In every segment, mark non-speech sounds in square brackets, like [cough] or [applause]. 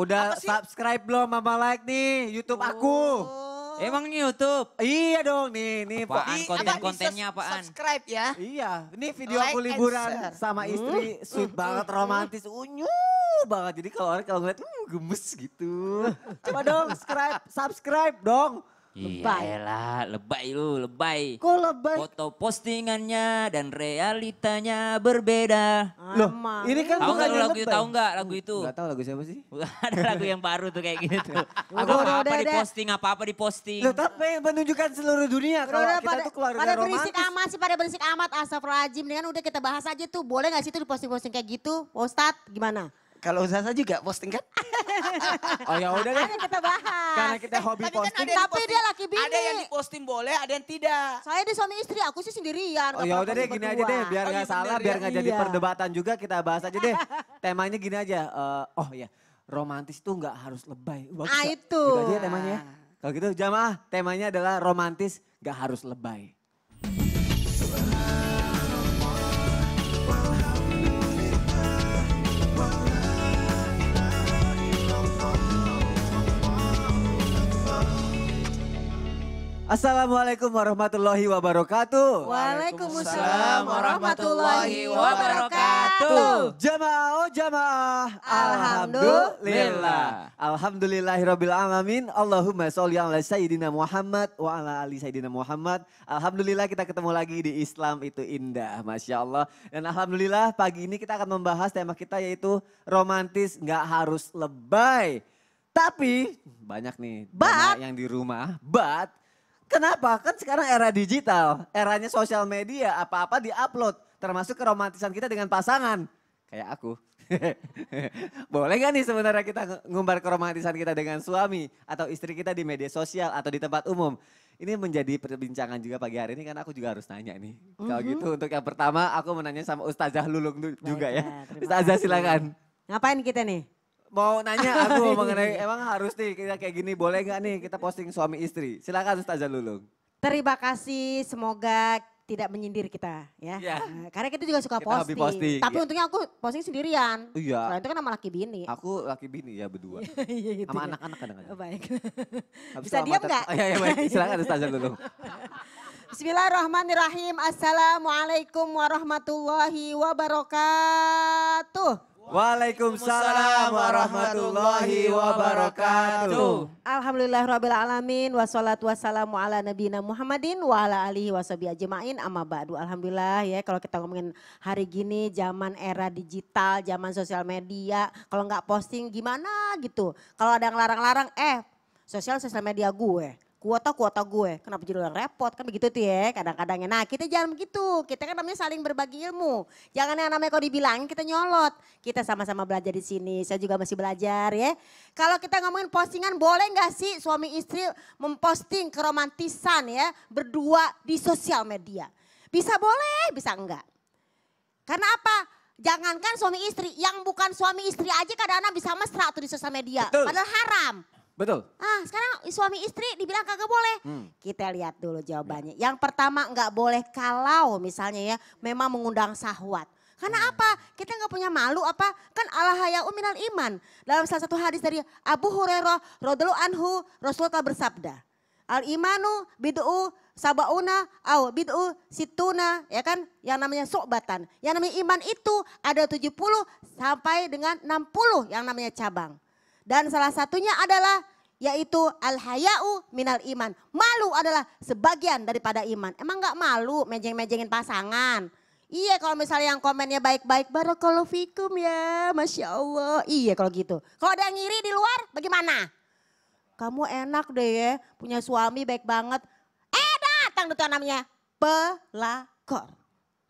Udah subscribe belum sama like nih YouTube oh. aku? Emang YouTube? Iya dong nih, nih apaan konten-kontennya apaan? Subscribe ya. Iya, ini video like aku liburan sama hmm? istri uh, sweet uh, banget, uh, romantis, unyu banget. Jadi kalau orang kalau ngeliat, hmm, gemes gitu. [laughs] Coba dong subscribe, subscribe dong. Iya lebay. Iyalah, lebay lu, lebay. Kok lebay? Foto postingannya dan realitanya berbeda. Loh, Amang. ini kan tahu nggak lagu itu? Tahu nggak lagu itu? Gak tahu lagu siapa sih? [laughs] Ada lagu yang baru tuh kayak gitu. Aku apa apa diposting, apa apa diposting. Loh, tapi menunjukkan seluruh dunia kalau kita pada, tuh keluarga pada romantis. Pada berisik amat sih, pada berisik amat. Astagfirullahaladzim, kan udah kita bahas aja tuh. Boleh gak sih itu diposting-posting kayak gitu? Ustadz, gimana? Kalau Zaza juga posting kan? oh ya udah deh. kita bahas. Karena kita eh, hobi eh, posting. Kan tapi dia laki bini. Ada yang diposting boleh, ada yang tidak. Saya di suami istri, aku sih sendirian. Oh ya udah deh gini aja deh, biar oh, nggak oh, salah, biar ya. nggak jadi iya. perdebatan juga kita bahas aja deh. [laughs] Temanya gini aja. Uh, oh ya, romantis tuh nggak harus lebay. Bagus, ah itu. Gitu aja ya temanya. Ya. Kalau gitu jamaah, temanya adalah romantis gak harus lebay. Assalamualaikum warahmatullahi wabarakatuh. Waalaikumsalam warahmatullahi wabarakatuh. Jamaah, oh jamaah. Alhamdulillah. Alhamdulillahirabbil alamin. Allahumma sholli ala sayyidina Muhammad wa ala ali sayyidina Muhammad. Alhamdulillah kita ketemu lagi di Islam itu indah, Masya Allah. Dan alhamdulillah pagi ini kita akan membahas tema kita yaitu romantis nggak harus lebay. Tapi banyak nih but, yang di rumah, but Kenapa? Kan sekarang era digital, eranya sosial media, apa-apa di upload, termasuk keromantisan kita dengan pasangan. Kayak aku. [laughs] Boleh gak nih sebenarnya kita ngumbar keromantisan kita dengan suami atau istri kita di media sosial atau di tempat umum? Ini menjadi perbincangan juga pagi hari ini karena aku juga harus nanya nih. Mm-hmm. Kalau gitu untuk yang pertama aku menanya sama Ustazah Lulung juga Baik, ya. ya Ustazah silakan. Ngapain kita nih? mau nanya aku [laughs] mengenai emang harus nih kita kayak gini boleh nggak nih kita posting suami istri? Silakan Ustazah Lulung. Terima kasih, semoga tidak menyindir kita ya. Yeah. Iya. karena kita juga suka kita posting. posting. Tapi yeah. untungnya aku posting sendirian. Iya. Yeah. itu kan sama laki bini. Aku laki bini ya berdua. [laughs] Iya gitu. Sama ya. anak-anak kadang-kadang. baik. Bisa diam enggak? Oh, iya, iya baik. [laughs] Silakan Ustazah Lulung. Bismillahirrahmanirrahim. Assalamualaikum warahmatullahi wabarakatuh. Waalaikumsalam warahmatullahi wabarakatuh. Alhamdulillah rabbil alamin wassalatu wassalamu ala nabiyina Muhammadin wa ala alihi washabi ajmain amma ba'du. Alhamdulillah ya kalau kita ngomongin hari gini zaman era digital, zaman sosial media, kalau nggak posting gimana gitu. Kalau ada yang larang-larang eh sosial sosial media gue kuota-kuota gue. Kenapa jadi orang repot? Kan begitu tuh ya kadang-kadangnya. Nah kita jangan begitu. Kita kan namanya saling berbagi ilmu. Jangan yang namanya kalau dibilangin kita nyolot. Kita sama-sama belajar di sini. Saya juga masih belajar ya. Kalau kita ngomongin postingan boleh nggak sih suami istri memposting keromantisan ya. Berdua di sosial media. Bisa boleh, bisa enggak. Karena apa? Jangankan suami istri, yang bukan suami istri aja kadang-kadang bisa mesra tuh di sosial media. Betul. Padahal haram. Betul. Ah, sekarang suami istri dibilang kagak boleh. Hmm. Kita lihat dulu jawabannya. Ya. Yang pertama nggak boleh kalau misalnya ya memang mengundang sahwat. Karena hmm. apa? Kita nggak punya malu apa? Kan Allah haya uminal iman. Dalam salah satu hadis dari Abu Hurairah, Rodelu Anhu, Rasulullah bersabda. Al imanu bid'u sabauna au bid'u situna ya kan yang namanya sokbatan. Yang namanya iman itu ada 70 sampai dengan 60 yang namanya cabang. Dan salah satunya adalah yaitu al-haya'u minal iman. Malu adalah sebagian daripada iman. Emang nggak malu mejeng-mejengin pasangan? Iya kalau misalnya yang komennya baik-baik, barakallahu fikum ya, Masya Allah. Iya kalau gitu. Kalau ada yang ngiri di luar bagaimana? Kamu enak deh ya, punya suami baik banget. Eh datang tuh namanya pelakor.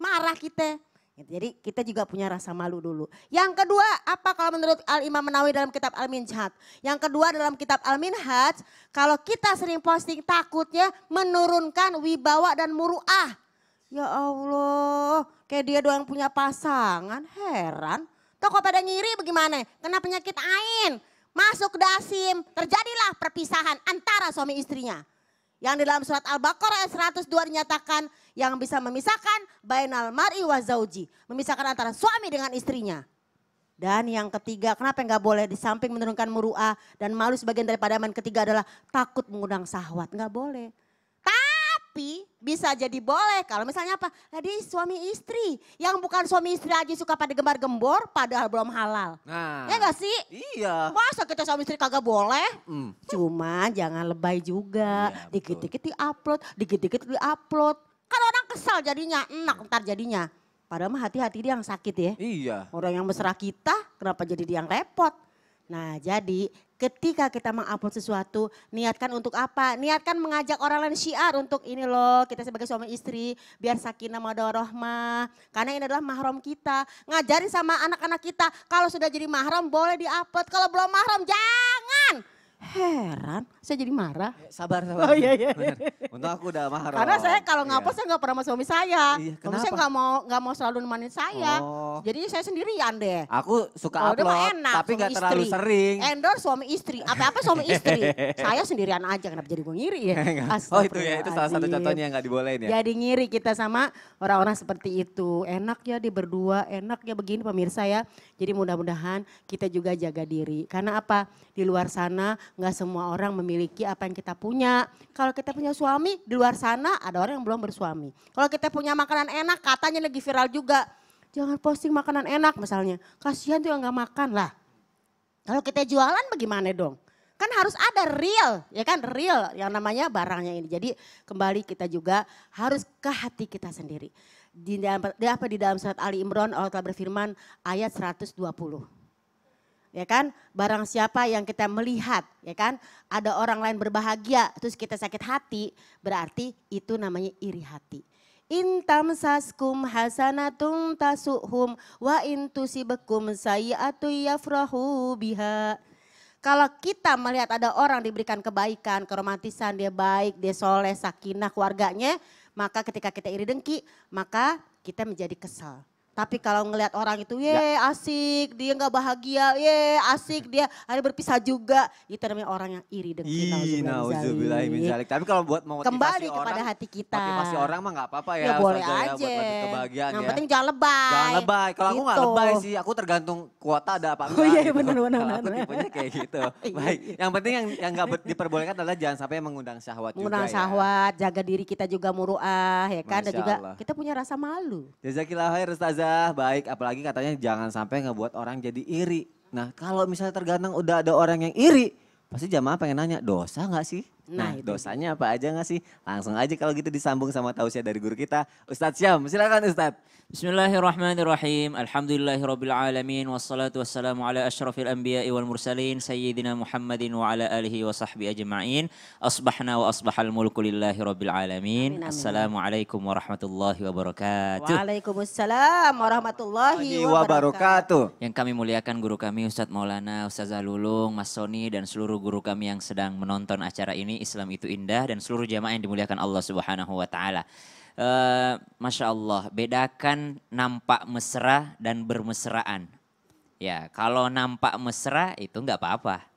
Marah kita. Gitu. Jadi kita juga punya rasa malu dulu. Yang kedua, apa kalau menurut Al-Imam Menawi dalam kitab Al-Minhaj? Yang kedua dalam kitab Al-Minhaj, kalau kita sering posting takutnya menurunkan wibawa dan muruah. Ya Allah, kayak dia doang punya pasangan, heran. Toko pada nyiri bagaimana? Kena penyakit ain, masuk dasim, terjadilah perpisahan antara suami istrinya. Yang di dalam surat Al-Baqarah ayat 102 dinyatakan yang bisa memisahkan bainal mar'i wa zauji. Memisahkan antara suami dengan istrinya. Dan yang ketiga, kenapa enggak boleh di samping menurunkan muruah dan malu sebagian daripada aman ketiga adalah takut mengundang sahwat. enggak boleh. Tapi bisa jadi boleh kalau misalnya apa? Tadi suami istri. Yang bukan suami istri aja suka pada gembar-gembor padahal belum halal. Nah, ya enggak sih? Iya. Masa kita suami istri kagak boleh? Mm. Cuma jangan lebay juga. Iya, dikit-dikit di-upload, dikit-dikit di-upload. Kan orang kesal jadinya, enak ntar jadinya. Padahal mah hati-hati dia yang sakit ya. Iya. Orang yang mesra kita kenapa jadi dia yang repot. Nah jadi ketika kita mengupload sesuatu, niatkan untuk apa? Niatkan mengajak orang lain syiar untuk ini loh, kita sebagai suami istri, biar sakinah rohmah Karena ini adalah mahram kita. Ngajarin sama anak-anak kita, kalau sudah jadi mahram boleh diupload, kalau belum mahram jangan. Heran, saya jadi marah. Ya, sabar, sabar. Oh iya iya. untuk aku udah marah. Karena saya kalau ngapa iya. saya nggak pernah sama suami saya. Iya, kenapa? Suami saya nggak mau nggak mau selalu nemanin saya. Oh. Jadi saya sendirian deh. Aku suka oh, upload, enak, tapi nggak terlalu sering. Endor suami istri, apa-apa suami istri. [laughs] saya sendirian aja, kenapa jadi gue ngiri ya? [laughs] oh itu ya, itu salah satu contohnya yang nggak dibolehin ya. Jadi ngiri kita sama orang-orang seperti itu. Enak ya di berdua, enak ya begini pemirsa ya. Jadi mudah-mudahan kita juga jaga diri. Karena apa? Di luar sana nggak semua orang memiliki apa yang kita punya. Kalau kita punya suami di luar sana ada orang yang belum bersuami. Kalau kita punya makanan enak katanya lagi viral juga. Jangan posting makanan enak misalnya. Kasihan tuh yang nggak makan lah. Kalau kita jualan bagaimana dong? kan harus ada real, ya kan real yang namanya barangnya ini. Jadi kembali kita juga harus ke hati kita sendiri. Di dalam apa di dalam surat Ali Imran Allah telah berfirman ayat 120 ya kan? Barang siapa yang kita melihat, ya kan? Ada orang lain berbahagia, terus kita sakit hati, berarti itu namanya iri hati. Intam saskum hasanatum tasukhum wa intusibekum sayiatu yafrahu biha. Kalau kita melihat ada orang diberikan kebaikan, keromantisan, dia baik, dia soleh, sakinah keluarganya, maka ketika kita iri dengki, maka kita menjadi kesal. Tapi kalau ngelihat orang itu, ye ya. asik, dia nggak bahagia, ye asik, dia hari berpisah juga. Itu namanya orang yang iri dengki. Nauzubillah Tapi kalau buat mau kembali orang, kepada hati kita. Motivasi orang mah nggak apa-apa ya. Ya boleh ya, aja. Ya, buat kebahagiaan yang ya. penting jangan lebay. Jangan lebay. Kalau gitu. aku nggak gitu. lebay sih, aku tergantung kuota ada apa oh, enggak. Oh iya gitu. benar benar. Aku tipenya kayak gitu. [laughs] Iya, Baik. Iya. Yang penting yang yang nggak diperbolehkan adalah jangan sampai mengundang syahwat. Mengundang juga, ya. syahwat, ya. jaga diri kita juga muruah ya kan, Masya dan juga kita punya rasa malu. Jazakillah khair Ustazah. Ustazah, baik. Apalagi katanya jangan sampai ngebuat orang jadi iri. Nah kalau misalnya terganteng udah ada orang yang iri, pasti jamaah pengen nanya, dosa nggak sih? Nah, nah itu. dosanya apa aja nggak sih? Langsung aja kalau gitu disambung sama tausiah dari guru kita, Ustadz Syam. Silakan Ustadz. Bismillahirrahmanirrahim. Alhamdulillahirabbil wassalatu wassalamu ala ashrafil anbiya'i wal mursalin sayyidina Muhammadin wa ala alihi wa sahbihi ajma'in. Asbahna wa asbahal mulku lillahi rabbil alamin. Assalamualaikum warahmatullahi wabarakatuh. Waalaikumsalam warahmatullahi wabarakatuh. Yang kami muliakan guru kami Ustadz Maulana, Ustadz Zalulung Mas Soni dan seluruh guru kami yang sedang menonton acara ini Islam itu indah dan seluruh jamaah yang dimuliakan Allah Subhanahu wa taala. Uh, Masya Allah, bedakan nampak mesra dan bermesraan. Ya, kalau nampak mesra itu enggak apa-apa.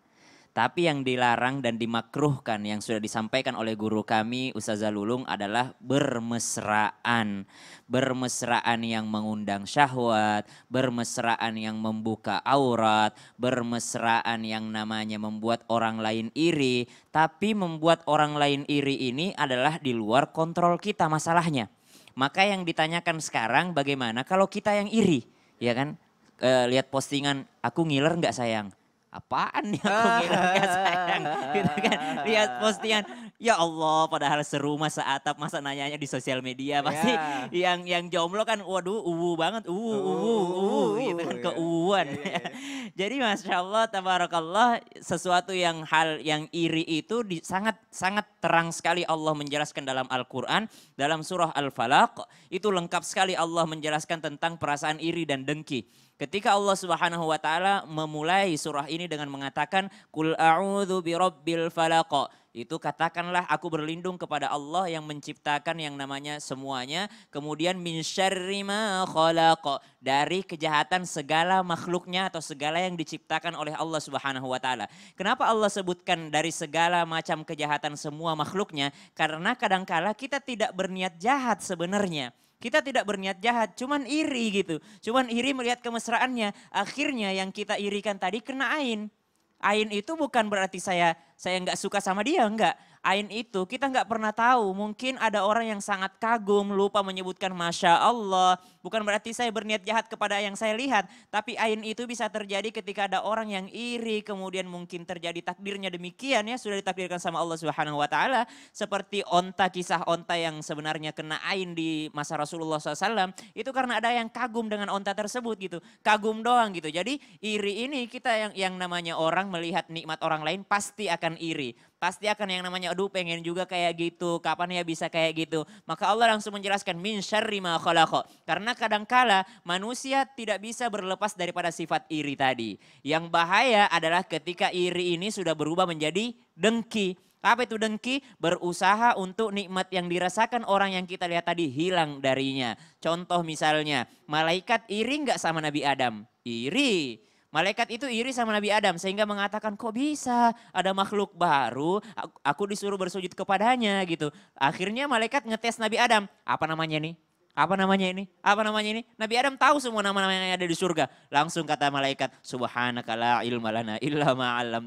Tapi yang dilarang dan dimakruhkan yang sudah disampaikan oleh guru kami Ustazah Lulung adalah bermesraan. Bermesraan yang mengundang syahwat, bermesraan yang membuka aurat, bermesraan yang namanya membuat orang lain iri. Tapi membuat orang lain iri ini adalah di luar kontrol kita masalahnya. Maka yang ditanyakan sekarang bagaimana kalau kita yang iri, ya kan? E, lihat postingan, aku ngiler nggak sayang? apaan ya aku ngirim ya sayang gitu kan lihat postingan ya Allah padahal seru serumah atap masa nanyanya di sosial media pasti yeah. yang yang jomblo kan waduh uwu banget uwu uwu uwu gitu kan keuuan yeah, yeah, yeah. jadi masya Allah tabarakallah sesuatu yang hal yang iri itu di, sangat sangat terang sekali Allah menjelaskan dalam Al Quran dalam surah Al Falaq itu lengkap sekali Allah menjelaskan tentang perasaan iri dan dengki Ketika Allah Subhanahu wa taala memulai surah ini dengan mengatakan kul a'udzu birabbil falaq. Itu katakanlah aku berlindung kepada Allah yang menciptakan yang namanya semuanya, kemudian min syarri ma khalaq, dari kejahatan segala makhluknya atau segala yang diciptakan oleh Allah Subhanahu wa taala. Kenapa Allah sebutkan dari segala macam kejahatan semua makhluknya? Karena kadangkala kita tidak berniat jahat sebenarnya kita tidak berniat jahat, cuman iri gitu. Cuman iri melihat kemesraannya. Akhirnya yang kita irikan tadi kena ain. Ain itu bukan berarti saya saya nggak suka sama dia, enggak ain itu, kita nggak pernah tahu. Mungkin ada orang yang sangat kagum, lupa menyebutkan Masya Allah. Bukan berarti saya berniat jahat kepada yang saya lihat. Tapi ain itu bisa terjadi ketika ada orang yang iri, kemudian mungkin terjadi takdirnya demikian ya. Sudah ditakdirkan sama Allah Subhanahu Wa Taala. Seperti onta, kisah onta yang sebenarnya kena ain di masa Rasulullah SAW. Itu karena ada yang kagum dengan onta tersebut gitu. Kagum doang gitu. Jadi iri ini kita yang, yang namanya orang melihat nikmat orang lain pasti akan iri pasti akan yang namanya aduh pengen juga kayak gitu, kapan ya bisa kayak gitu. Maka Allah langsung menjelaskan min syarri ma khalaqa. Karena kadangkala manusia tidak bisa berlepas daripada sifat iri tadi. Yang bahaya adalah ketika iri ini sudah berubah menjadi dengki. Apa itu dengki? Berusaha untuk nikmat yang dirasakan orang yang kita lihat tadi hilang darinya. Contoh misalnya, malaikat iri nggak sama Nabi Adam? Iri. Malaikat itu iri sama Nabi Adam sehingga mengatakan kok bisa ada makhluk baru aku disuruh bersujud kepadanya gitu. Akhirnya malaikat ngetes Nabi Adam. Apa namanya ini? Apa namanya ini? Apa namanya ini? Nabi Adam tahu semua nama-nama yang ada di surga. Langsung kata malaikat, subhanaka la ilma lana illa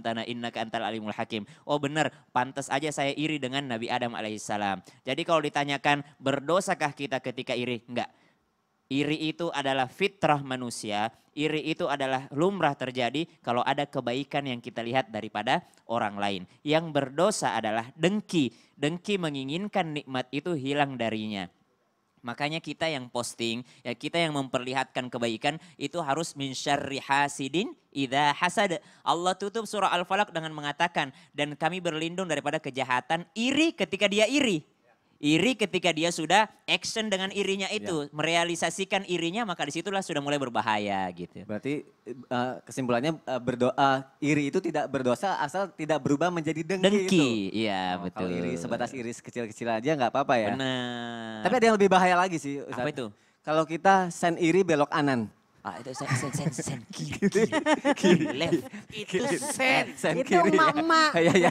tanah innaka antal alimul hakim. Oh benar, pantas aja saya iri dengan Nabi Adam alaihissalam. Jadi kalau ditanyakan berdosakah kita ketika iri? Enggak. Iri itu adalah fitrah manusia, iri itu adalah lumrah terjadi kalau ada kebaikan yang kita lihat daripada orang lain. Yang berdosa adalah dengki, dengki menginginkan nikmat itu hilang darinya. Makanya kita yang posting, ya kita yang memperlihatkan kebaikan itu harus min syarri hasidin idha hasad. Allah tutup surah Al-Falaq dengan mengatakan dan kami berlindung daripada kejahatan iri ketika dia iri. Iri ketika dia sudah action dengan irinya iya. itu, ya. merealisasikan irinya maka disitulah sudah mulai berbahaya gitu. Berarti uh, kesimpulannya uh, eh, berdoa iri itu tidak berdosa asal tidak berubah menjadi dengki. Dengki, iya oh, betul. Kalau iri sebatas iris kecil-kecil aja nggak apa-apa ya. Benar. Tapi ada yang lebih bahaya lagi sih. Ustaz. Apa itu? Kalau kita sen iri belok anan. Ah, itu sen sen sen sen [laughs] kiri kiri, kiri left itu sen sen kiri itu emak emak [laughs] ya ya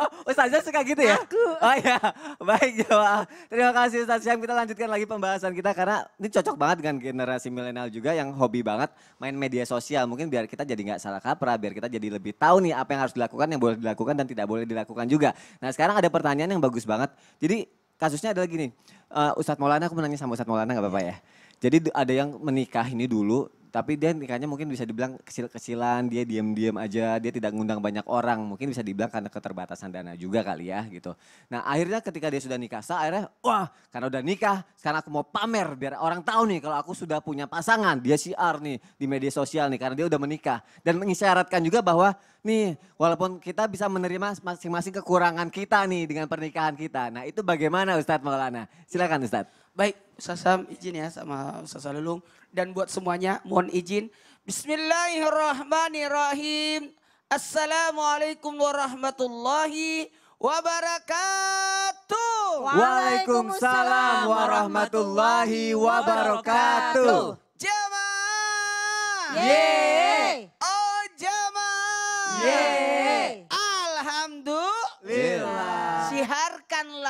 oh, Ustazah suka gitu ya aku oh ya baik jawa terima kasih Ustaz yang kita lanjutkan lagi pembahasan kita karena ini cocok banget dengan generasi milenial juga yang hobi banget main media sosial mungkin biar kita jadi nggak salah kaprah biar kita jadi lebih tahu nih apa yang harus dilakukan yang boleh dilakukan dan tidak boleh dilakukan juga nah sekarang ada pertanyaan yang bagus banget jadi kasusnya adalah gini uh, Ustadz Maulana aku menanya sama Ustadz Maulana nggak apa-apa iya. ya jadi ada yang menikah ini dulu tapi dia nikahnya mungkin bisa dibilang kecil-kecilan, dia diam-diam aja, dia tidak ngundang banyak orang, mungkin bisa dibilang karena keterbatasan dana juga kali ya gitu. Nah akhirnya ketika dia sudah nikah, saya akhirnya wah karena udah nikah, sekarang aku mau pamer biar orang tahu nih kalau aku sudah punya pasangan, dia siar nih di media sosial nih karena dia udah menikah. Dan mengisyaratkan juga bahwa nih walaupun kita bisa menerima masing-masing kekurangan kita nih dengan pernikahan kita. Nah itu bagaimana Ustadz Maulana? Silakan Ustadz. Baik, Ustaz izin ya sama Ustaz Lulung. Dan buat semuanya mohon izin. Bismillahirrahmanirrahim. Assalamualaikum warahmatullahi wabarakatuh. Waalaikumsalam warahmatullahi wabarakatuh. Jemaah Yeay. Oh Jemaah Yeay.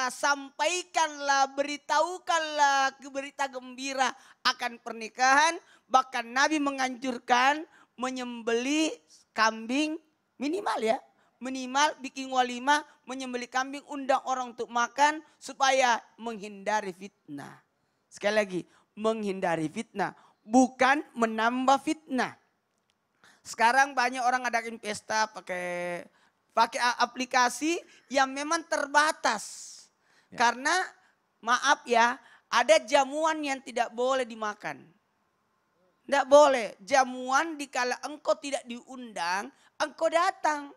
Allah, sampaikanlah, beritahukanlah berita gembira akan pernikahan. Bahkan Nabi menganjurkan menyembeli kambing minimal ya. Minimal bikin walimah, menyembeli kambing, undang orang untuk makan supaya menghindari fitnah. Sekali lagi, menghindari fitnah. Bukan menambah fitnah. Sekarang banyak orang adakan pesta pakai pakai aplikasi yang memang terbatas. Ya. Karena maaf ya, ada jamuan yang tidak boleh dimakan. Tidak boleh. Jamuan dikala engkau tidak diundang, engkau datang.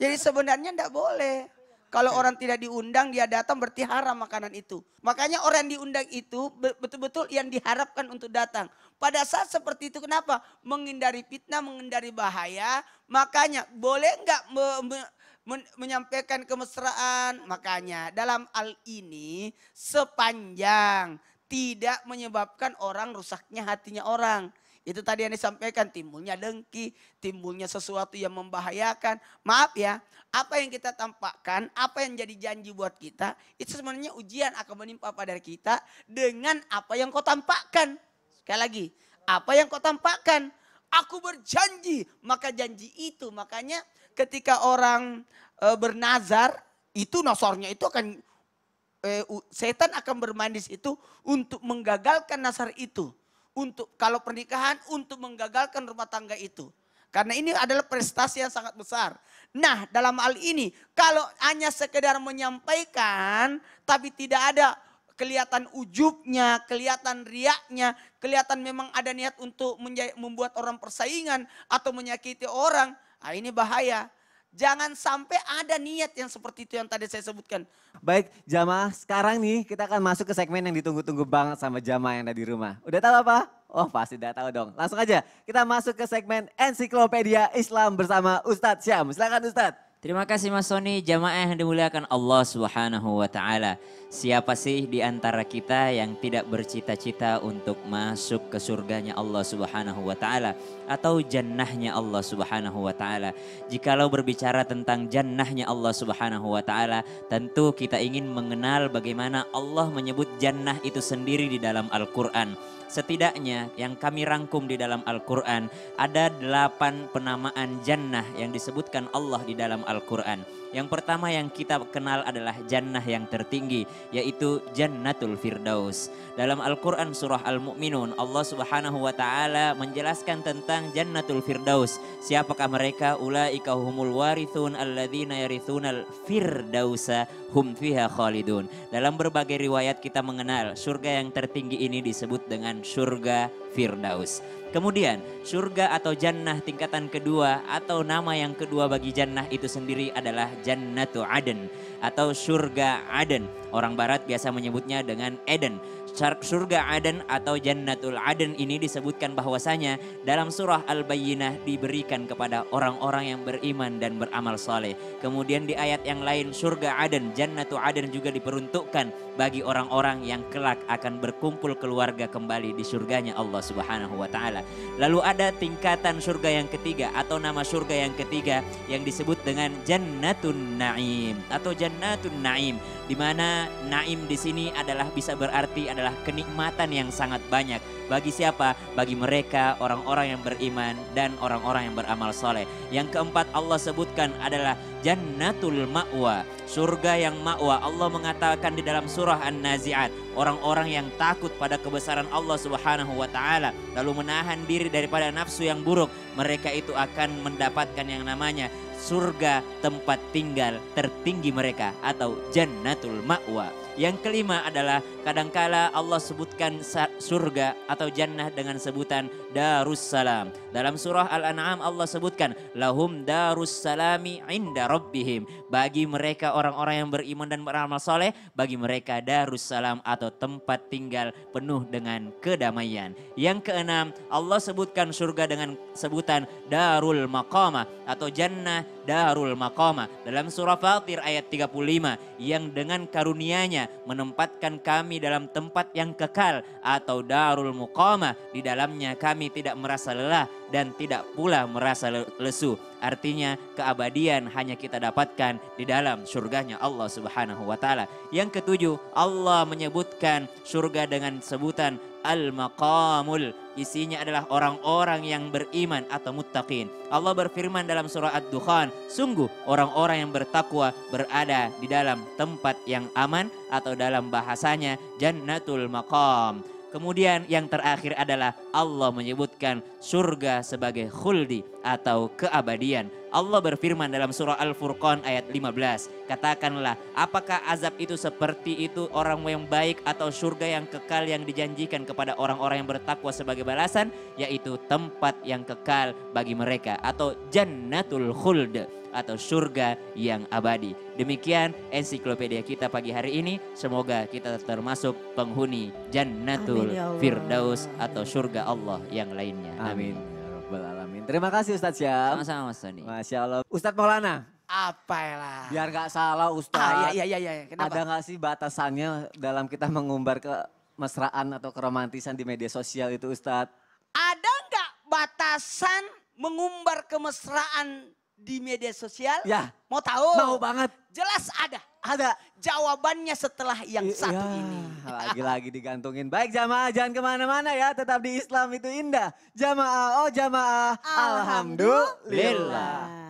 Jadi sebenarnya tidak boleh. Kalau orang tidak diundang, dia datang berarti haram makanan itu. Makanya orang diundang itu betul-betul yang diharapkan untuk datang. Pada saat seperti itu kenapa? Menghindari fitnah, menghindari bahaya. Makanya boleh enggak men menyampaikan kemesraan. Makanya dalam al ini sepanjang tidak menyebabkan orang rusaknya hatinya orang. Itu tadi yang disampaikan timbulnya dengki, timbulnya sesuatu yang membahayakan. Maaf ya, apa yang kita tampakkan, apa yang jadi janji buat kita, itu sebenarnya ujian akan menimpa pada kita dengan apa yang kau tampakkan. Sekali lagi, apa yang kau tampakkan, aku berjanji, maka janji itu, makanya ketika orang e, bernazar, itu nosornya itu akan e, setan akan bermain di situ untuk menggagalkan nasar itu. Untuk kalau pernikahan untuk menggagalkan rumah tangga itu. Karena ini adalah prestasi yang sangat besar. Nah, dalam hal ini kalau hanya sekedar menyampaikan tapi tidak ada kelihatan ujubnya, kelihatan riaknya, kelihatan memang ada niat untuk membuat orang persaingan atau menyakiti orang, Nah, ini bahaya. Jangan sampai ada niat yang seperti itu yang tadi saya sebutkan. Baik, jamaah sekarang nih kita akan masuk ke segmen yang ditunggu-tunggu banget sama jamaah yang ada di rumah. Udah tahu apa? Oh pasti udah tahu dong. Langsung aja kita masuk ke segmen ensiklopedia Islam bersama Ustadz Syam. Silakan Ustadz. Terima kasih Mas Sony, jamaah yang dimuliakan Allah Subhanahu wa taala. Siapa sih di antara kita yang tidak bercita-cita untuk masuk ke surganya Allah Subhanahu wa taala atau jannahnya Allah Subhanahu wa taala? Jikalau berbicara tentang jannahnya Allah Subhanahu wa taala, tentu kita ingin mengenal bagaimana Allah menyebut jannah itu sendiri di dalam Al-Qur'an. Setidaknya yang kami rangkum di dalam Al-Qur'an ada delapan penamaan jannah yang disebutkan Allah di dalam Al-Qur'an. Yang pertama yang kita kenal adalah jannah yang tertinggi yaitu Jannatul Firdaus. Dalam Al-Qur'an surah Al-Mu'minun Allah Subhanahu wa taala menjelaskan tentang Jannatul Firdaus. Siapakah mereka? Ulaika humul warithun alladzina yarithunal firdausa hum fiha khalidun. Dalam berbagai riwayat kita mengenal surga yang tertinggi ini disebut dengan surga Firdaus. Kemudian, surga atau jannah tingkatan kedua atau nama yang kedua bagi jannah itu sendiri adalah Jannatu Aden atau surga Aden. Orang barat biasa menyebutnya dengan Eden surga Aden atau Jannatul Aden ini disebutkan bahwasanya dalam surah Al-Bayyinah diberikan kepada orang-orang yang beriman dan beramal soleh. Kemudian di ayat yang lain surga Aden, Jannatul Aden juga diperuntukkan bagi orang-orang yang kelak akan berkumpul keluarga kembali di surganya Allah Subhanahu wa taala. Lalu ada tingkatan surga yang ketiga atau nama surga yang ketiga yang disebut dengan Jannatun Naim atau Jannatun Naim di mana Naim di sini adalah bisa berarti ada adalah kenikmatan yang sangat banyak. Bagi siapa? Bagi mereka orang-orang yang beriman dan orang-orang yang beramal soleh. Yang keempat Allah sebutkan adalah jannatul ma'wa. Surga yang ma'wa. Allah mengatakan di dalam surah An-Nazi'at. Orang-orang yang takut pada kebesaran Allah subhanahu wa ta'ala. Lalu menahan diri daripada nafsu yang buruk. Mereka itu akan mendapatkan yang namanya surga tempat tinggal tertinggi mereka atau jannatul ma'wa. Yang kelima adalah kadangkala Allah sebutkan surga atau jannah dengan sebutan Darussalam. Dalam surah Al-An'am Allah sebutkan lahum darussalami inda rabbihim. Bagi mereka orang-orang yang beriman dan beramal soleh, bagi mereka Darussalam atau tempat tinggal penuh dengan kedamaian. Yang keenam, Allah sebutkan surga dengan sebutan Darul Maqamah atau jannah Darul Maqamah. Dalam surah Fatir ayat 35 yang dengan karunianya menempatkan kami dalam tempat yang kekal atau darul muqamah. Di dalamnya kami tidak merasa lelah dan tidak pula merasa lesu. Artinya keabadian hanya kita dapatkan di dalam surganya Allah Subhanahu wa taala. Yang ketujuh, Allah menyebutkan surga dengan sebutan al-maqamul. Isinya adalah orang-orang yang beriman atau muttaqin. Allah berfirman dalam surah Ad-Dukhan, sungguh orang-orang yang bertakwa berada di dalam tempat yang aman atau dalam bahasanya jannatul maqam. Kemudian yang terakhir adalah Allah menyebutkan surga sebagai khuldi atau keabadian Allah berfirman dalam surah Al-Furqan ayat 15. Katakanlah, apakah azab itu seperti itu orang yang baik atau surga yang kekal yang dijanjikan kepada orang-orang yang bertakwa sebagai balasan? Yaitu tempat yang kekal bagi mereka atau jannatul khuld atau surga yang abadi. Demikian ensiklopedia kita pagi hari ini. Semoga kita termasuk penghuni Jannatul Amin, ya Firdaus atau surga Allah yang lainnya. Amin. Amin. Terima kasih Ustadz Syam. Sama-sama Mas Tony. Masya Allah. Ustadz Maulana. Apa lah. Biar gak salah Ustadz. Ah, iya, iya, iya. iya. Kenapa? Ada gak sih batasannya dalam kita mengumbar ke mesraan atau keromantisan di media sosial itu Ustadz? Ada gak batasan mengumbar kemesraan di media sosial? Ya. Mau tahu? Mau banget. Jelas ada ada jawabannya setelah yang satu ya, ini. Lagi-lagi digantungin. Baik jamaah jangan kemana-mana ya. Tetap di Islam itu indah. Jamaah oh jamaah. Alhamdulillah. Alhamdulillah.